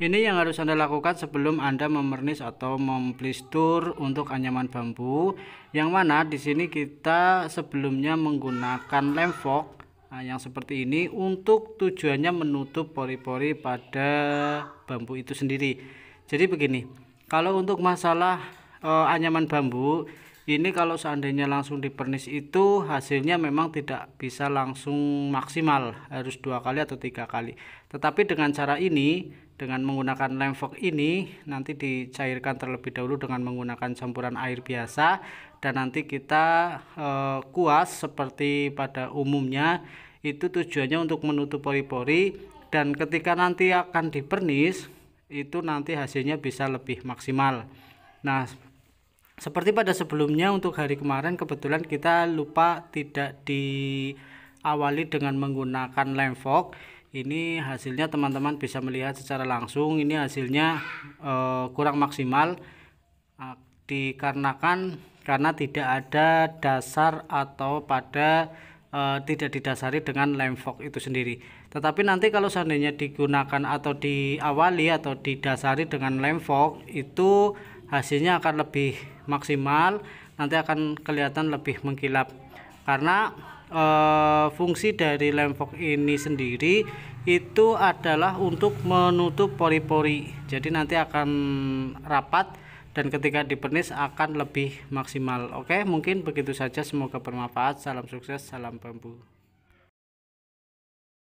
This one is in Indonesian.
Ini yang harus Anda lakukan sebelum Anda memernis atau memplistur untuk anyaman bambu. Yang mana di sini kita sebelumnya menggunakan lem fog nah, yang seperti ini untuk tujuannya menutup pori-pori pada bambu itu sendiri. Jadi begini, kalau untuk masalah eh, anyaman bambu ini kalau seandainya langsung dipernis itu hasilnya memang tidak bisa langsung maksimal harus dua kali atau tiga kali tetapi dengan cara ini dengan menggunakan lem fog ini nanti dicairkan terlebih dahulu dengan menggunakan campuran air biasa dan nanti kita e, kuas seperti pada umumnya itu tujuannya untuk menutup pori-pori dan ketika nanti akan dipernis itu nanti hasilnya bisa lebih maksimal nah seperti pada sebelumnya untuk hari kemarin kebetulan kita lupa tidak diawali dengan menggunakan fog ini hasilnya teman-teman bisa melihat secara langsung ini hasilnya uh, kurang maksimal eh, dikarenakan karena tidak ada dasar atau pada Uh, tidak didasari dengan fog itu sendiri. Tetapi nanti kalau seandainya digunakan atau diawali atau didasari dengan fog itu hasilnya akan lebih maksimal nanti akan kelihatan lebih mengkilap karena e, fungsi dari lem fog ini sendiri itu adalah untuk menutup pori-pori jadi nanti akan rapat dan ketika dipenis akan lebih maksimal oke mungkin begitu saja semoga bermanfaat salam sukses salam bambu